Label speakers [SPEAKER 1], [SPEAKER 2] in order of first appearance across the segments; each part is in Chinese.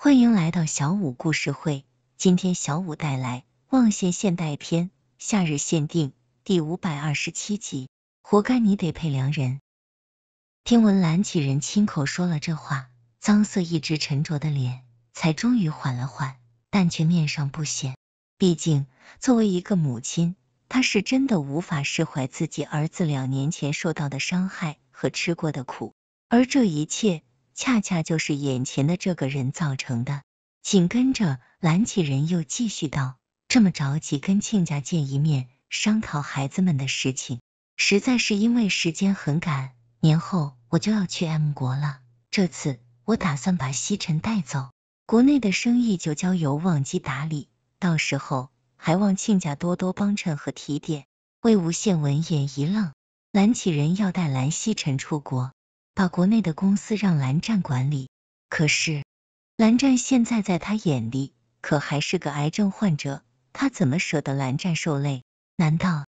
[SPEAKER 1] 欢迎来到小五故事会。今天小五带来《望县现代篇·夏日限定》第五百二十七集。活该你得配良人。听闻蓝启人亲口说了这话，脏色一直沉着的脸才终于缓了缓，但却面上不显。毕竟作为一个母亲，她是真的无法释怀自己儿子两年前受到的伤害和吃过的苦，而这一切。恰恰就是眼前的这个人造成的。紧跟着蓝启仁又继续道：“这么着急跟亲家见一面，商讨孩子们的事情，实在是因为时间很赶。年后我就要去 M 国了，这次我打算把西尘带走，国内的生意就交由忘机打理。到时候还望亲家多多帮衬和提点。”魏无羡闻言一愣，蓝启仁要带蓝西尘出国。把国内的公司让蓝湛管理，可是蓝湛现在在他眼里可还是个癌症患者，他怎么舍得蓝湛受累？难道？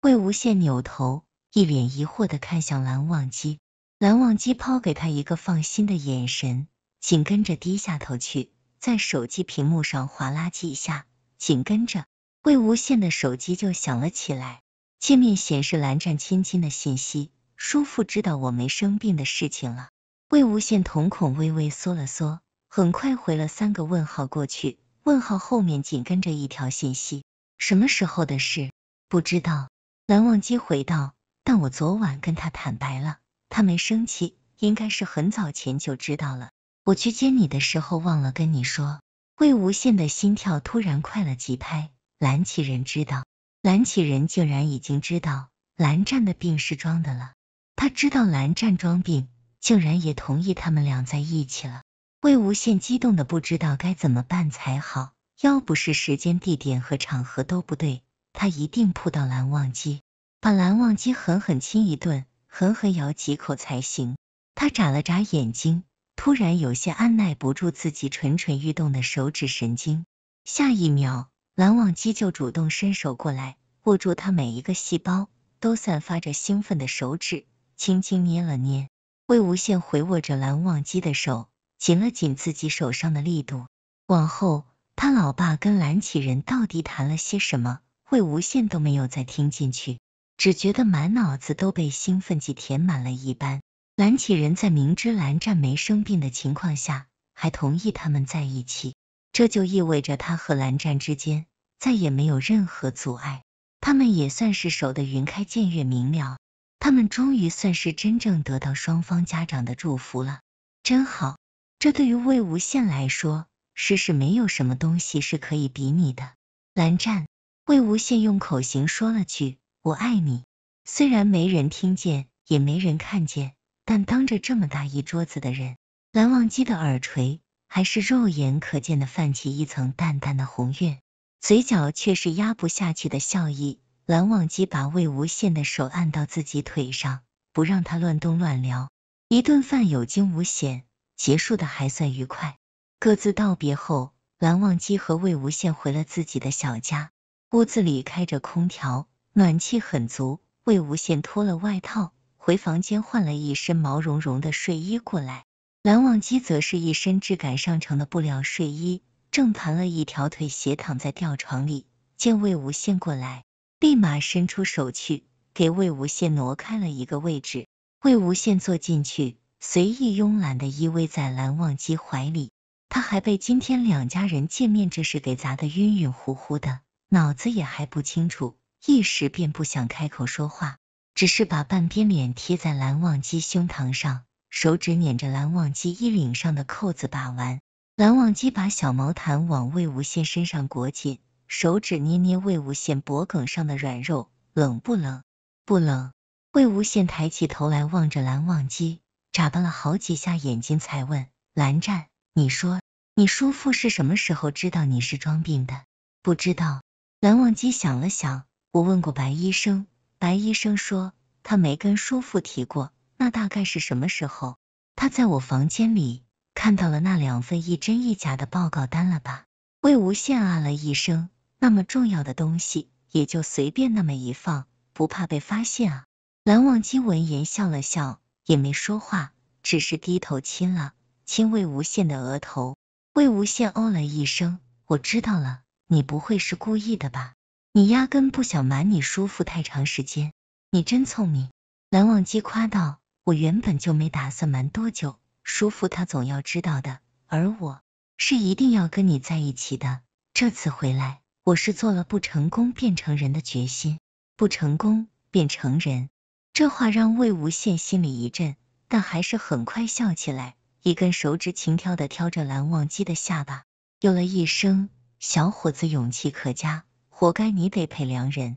[SPEAKER 1] 魏无羡扭头，一脸疑惑的看向蓝忘机，蓝忘机抛给他一个放心的眼神，紧跟着低下头去，在手机屏幕上划拉几下，紧跟着魏无羡的手机就响了起来，界面显示蓝湛亲亲的信息。叔父知道我没生病的事情了。魏无羡瞳孔微微缩了缩，很快回了三个问号过去。问号后面紧跟着一条信息：什么时候的事？不知道。蓝忘机回道：“但我昨晚跟他坦白了，他没生气，应该是很早前就知道了。我去接你的时候忘了跟你说。”魏无羡的心跳突然快了几拍。蓝启人知道，蓝启人竟然已经知道蓝湛的病是装的了。他知道蓝湛装病，竟然也同意他们俩在一起了。魏无羡激动的不知道该怎么办才好，要不是时间、地点和场合都不对，他一定扑到蓝忘机，把蓝忘机狠狠亲一顿，狠狠咬几口才行。他眨了眨眼睛，突然有些按耐不住自己蠢蠢欲动的手指神经。下一秒，蓝忘机就主动伸手过来，握住他每一个细胞都散发着兴奋的手指。轻轻捏了捏，魏无羡回握着蓝忘机的手，紧了紧自己手上的力度。往后，他老爸跟蓝启人到底谈了些什么，魏无羡都没有再听进去，只觉得满脑子都被兴奋剂填满了一般。蓝启人在明知蓝湛没生病的情况下，还同意他们在一起，这就意味着他和蓝湛之间再也没有任何阻碍，他们也算是守得云开见月明了。他们终于算是真正得到双方家长的祝福了，真好。这对于魏无羡来说，世事没有什么东西是可以比拟的。蓝湛，魏无羡用口型说了句“我爱你”，虽然没人听见，也没人看见，但当着这么大一桌子的人，蓝忘机的耳垂还是肉眼可见的泛起一层淡淡的红晕，嘴角却是压不下去的笑意。蓝忘机把魏无羡的手按到自己腿上，不让他乱动乱聊。一顿饭有惊无险，结束的还算愉快。各自道别后，蓝忘机和魏无羡回了自己的小家。屋子里开着空调，暖气很足。魏无羡脱了外套，回房间换了一身毛茸茸的睡衣过来。蓝忘机则是一身质感上乘的布料睡衣，正盘了一条腿斜躺在吊床里，见魏无羡过来。立马伸出手去，给魏无羡挪开了一个位置。魏无羡坐进去，随意慵懒的依偎在蓝忘机怀里。他还被今天两家人见面这事给砸得晕晕乎乎的，脑子也还不清楚，一时便不想开口说话，只是把半边脸贴在蓝忘机胸膛上，手指捻着蓝忘机衣领上的扣子把玩。蓝忘机把小毛毯往魏无羡身上裹紧。手指捏捏魏无羡脖梗上的软肉，冷不冷？不冷。魏无羡抬起头来望着蓝忘机，眨巴了好几下眼睛，才问：“蓝湛，你说你叔父是什么时候知道你是装病的？”“不知道。”蓝忘机想了想：“我问过白医生，白医生说他没跟叔父提过。那大概是什么时候？他在我房间里看到了那两份一真一假的报告单了吧？”魏无羡啊了一声。那么重要的东西，也就随便那么一放，不怕被发现啊！蓝忘机闻言笑了笑，也没说话，只是低头亲了亲魏无羡的额头。魏无羡哦了一声：“我知道了，你不会是故意的吧？你压根不想瞒你叔父太长时间。你真聪明。”蓝忘机夸道：“我原本就没打算瞒多久，叔父他总要知道的，而我是一定要跟你在一起的。这次回来。”我是做了不成功变成人的决心，不成功变成人。这话让魏无羡心里一震，但还是很快笑起来，一根手指轻挑的挑着蓝忘机的下巴，有了一生，小伙子勇气可嘉，活该你得配良人。